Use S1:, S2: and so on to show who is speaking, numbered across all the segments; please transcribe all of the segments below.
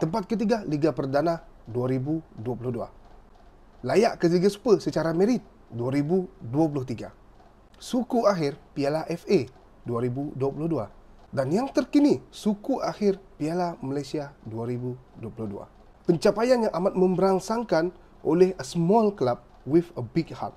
S1: tempat ketiga Liga Perdana 2022. Layak ke Liga Super secara merit 2023. Suku akhir Piala FA 2022. Dan yang terkini, suku akhir Piala Malaysia 2022. Pencapaian yang amat memberangsangkan oleh a small club with a big heart.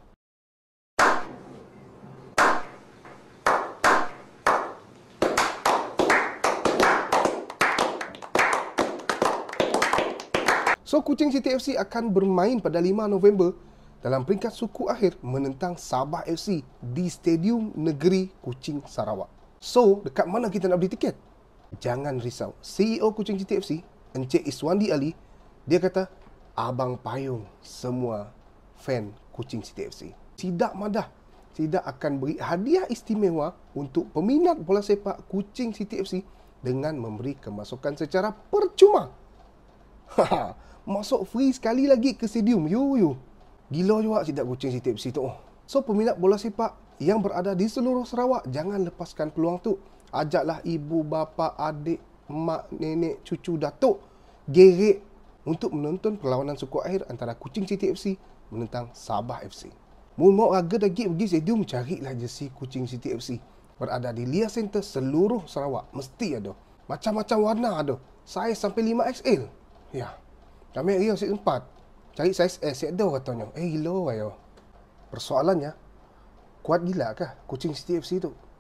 S1: So Kuching City FC akan bermain pada 5 November dalam peringkat suku akhir menentang Sabah FC di Stadium Negeri Kuching Sarawak. So, dekat mana kita nak beli tiket? Jangan risau. CEO Kuching City FC, Encik Iswandi Ali, dia kata, Abang payung semua fan Kuching City FC. Tidak madah. Tidak akan beri hadiah istimewa untuk peminat bola sepak Kuching City FC dengan memberi kemasukan secara percuma Ha, ha. Masuk free sekali lagi ke stadium. Yo yo. Gila juga sidak kucing sitip situ. Oh. So peminat bola sepak yang berada di seluruh Sarawak jangan lepaskan peluang tu. Ajaklah ibu bapa, adik, mak, nenek, cucu, datuk gerik untuk menonton perlawanan suku akhir antara Kucing City FC menentang Sabah FC. Mungkin mau raga lagi pergi stadium carilah jersey Kucing City FC. Berada di Lia Center seluruh Sarawak. Mesti ada. Macam-macam warna ada. Saiz sampai 5XL. Ya. Ambil Rio size empat. Cari saiz S, set dua katanya. Eh, hello, ayo. Persoalannya, kuat gila kah kucing City FC tu?